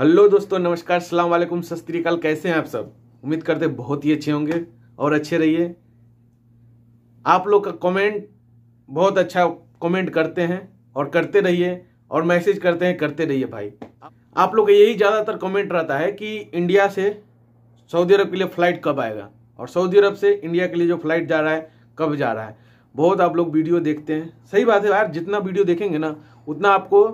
hello दोस्तों नमस्कार सलाम वालेकुम सस्त्रीकाल कैसे हैं आप सब उम्मीद करते बहुत ही अच्छे होंगे और अच्छे रहिए आप लोग का कमेंट बहुत अच्छा कमेंट करते हैं और करते रहिए और मैसेज करते हैं करते रहिए भाई आप लोग का यही ज़्यादातर कमेंट रहता है कि इंडिया से सऊदी अरब के लिए फ़्लाइट कब आएगा और सऊदी अरब से इंडिया के लिए जो फ्लाइट जा रहा है कब जा रहा है बहुत आप लोग वीडियो देखते हैं सही बात है यार जितना वीडियो देखेंगे ना उतना आपको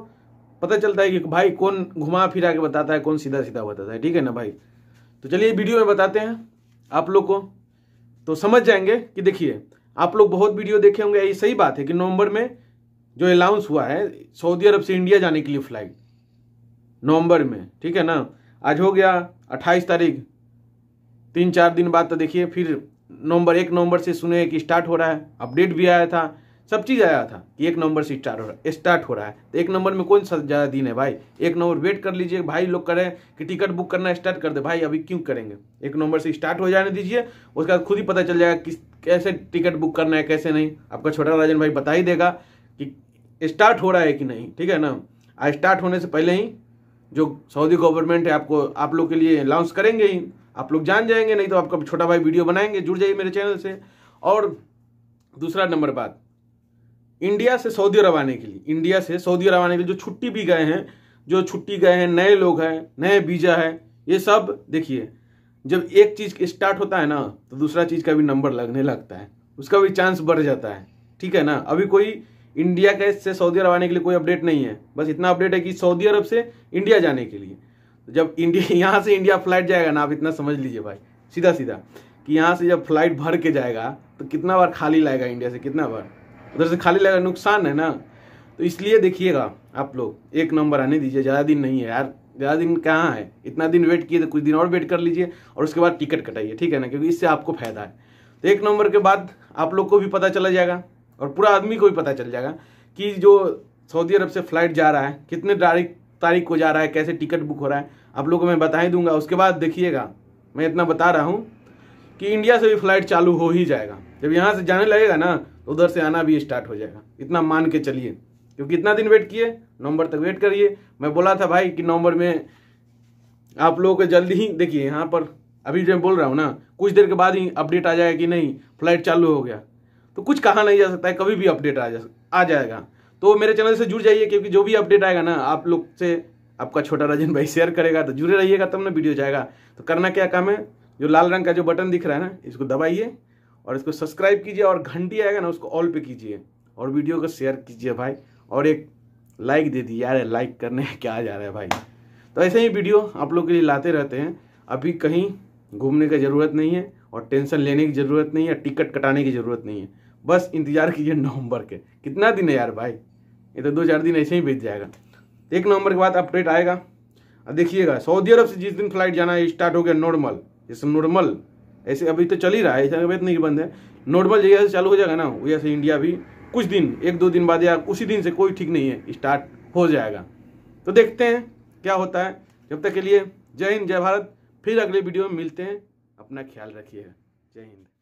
पता चलता है कि भाई कौन घुमा फिरा के बताता है कौन सीधा सीधा बताता है ठीक है ना भाई तो चलिए वीडियो में बताते हैं आप लोग को तो समझ जाएंगे कि देखिए आप लोग बहुत वीडियो देखे होंगे ये सही बात है कि नवंबर में जो अलाउंस हुआ है सऊदी अरब से इंडिया जाने के लिए फ्लाइट नवंबर में ठीक है ना आज हो गया अट्ठाईस तारीख तीन चार दिन बाद तो देखिए फिर नवंबर एक नवंबर से सुने कि स्टार्ट हो रहा है अपडेट भी आया था सब चीज़ आया था कि एक नंबर से स्टार्ट हो रहा स्टार्ट हो रहा है तो एक नंबर में कौन सा ज़्यादा दिन है भाई एक नंबर वेट कर लीजिए भाई लोग करें कि टिकट बुक करना स्टार्ट कर दे भाई अभी क्यों करेंगे एक नंबर से स्टार्ट हो जाने दीजिए उसके बाद खुद ही पता चल जाएगा किस कैसे टिकट बुक करना है कैसे नहीं आपका छोटा राजन भाई बता ही देगा कि स्टार्ट हो रहा है कि नहीं ठीक है ना आज स्टार्ट होने से पहले ही जो सऊदी गवर्नमेंट है आपको आप लोग के लिए लॉन्च करेंगे ही आप लोग जान जाएंगे नहीं तो आपका छोटा भाई वीडियो बनाएंगे जुड़ जाइए मेरे चैनल से और दूसरा नंबर बात इंडिया से सऊदी अरब आने के लिए इंडिया से सऊदी अरब आने के लिए जो छुट्टी भी गए हैं जो छुट्टी गए हैं नए लोग हैं नए वीजा है ये सब देखिए जब एक चीज स्टार्ट होता है ना तो दूसरा चीज का भी नंबर लगने लगता है उसका भी चांस बढ़ जाता है ठीक है ना अभी कोई इंडिया के से सऊदी अरब आने के लिए कोई अपडेट नहीं है बस इतना अपडेट है कि सऊदी अरब से इंडिया जाने के लिए जब इंडिया यहाँ से इंडिया फ्लाइट जाएगा ना आप इतना समझ लीजिए भाई सीधा सीधा कि यहाँ से जब फ्लाइट भर के जाएगा तो कितना बार खाली लाएगा इंडिया से कितना बार उधर से खाली लगा नुकसान है ना तो इसलिए देखिएगा आप लोग एक नंबर आने दीजिए ज़्यादा दिन नहीं है यार ज़्यादा दिन कहाँ है इतना दिन वेट किए तो कुछ दिन और वेट कर लीजिए और उसके बाद टिकट कटाइए ठीक है ना क्योंकि इससे आपको फायदा है तो एक नंबर के बाद आप लोग को भी पता चला जाएगा और पूरा आदमी को भी पता चल जाएगा कि जो सऊदी अरब से फ्लाइट जा रहा है कितने तारीख तारीख को जा रहा है कैसे टिकट बुक हो रहा है आप लोग को मैं बता ही दूंगा उसके बाद देखिएगा मैं इतना बता रहा हूँ कि इंडिया से भी फ्लाइट चालू हो ही जाएगा जब यहाँ से जाने लगेगा ना तो उधर से आना भी स्टार्ट हो जाएगा इतना मान के चलिए क्योंकि इतना दिन वेट किए नवंबर तक वेट करिए मैं बोला था भाई कि नवंबर में आप लोगों को जल्दी ही देखिए यहाँ पर अभी जो मैं बोल रहा हूँ ना कुछ देर के बाद ही अपडेट आ जाएगा कि नहीं फ्लाइट चालू हो गया तो कुछ कहा नहीं जा सकता है कभी भी अपडेट आ जा आ जाएगा तो मेरे चैनल से जुड़ जाइए क्योंकि जो भी अपडेट आएगा ना आप लोग से आपका छोटा राजन भाई शेयर करेगा तो जुड़े रहिएगा तब ना वीडियो जाएगा तो करना क्या काम है जो लाल रंग का जो बटन दिख रहा है ना इसको दबाइए और इसको सब्सक्राइब कीजिए और घंटी आएगा ना उसको ऑल पे कीजिए और वीडियो को शेयर कीजिए भाई और एक लाइक दे दी यार लाइक करने क्या जा रहा है भाई तो ऐसे ही वीडियो आप लोग के लिए लाते रहते हैं अभी कहीं घूमने की ज़रूरत नहीं है और टेंशन लेने की ज़रूरत नहीं है टिकट कटाने की ज़रूरत नहीं है बस इंतज़ार कीजिए नवंबर के कितना दिन है यार भाई ये तो दो चार दिन ऐसे ही बीत जाएगा एक नवंबर के बाद अपडेट आएगा देखिएगा सऊदी अरब से जिस दिन फ्लाइट जाना है स्टार्ट हो गया नॉर्मल जैसे नॉर्मल ऐसे अभी तो चल ही रहा है ऐसा अभी तो नहीं बंद है नॉर्मल जगह से चालू हो जाएगा ना वैसे इंडिया भी कुछ दिन एक दो दिन बाद या उसी दिन से कोई ठीक नहीं है स्टार्ट हो जाएगा तो देखते हैं क्या होता है जब तक के लिए जय हिंद जय भारत फिर अगले वीडियो में मिलते हैं अपना ख्याल रखिएगा जय हिंद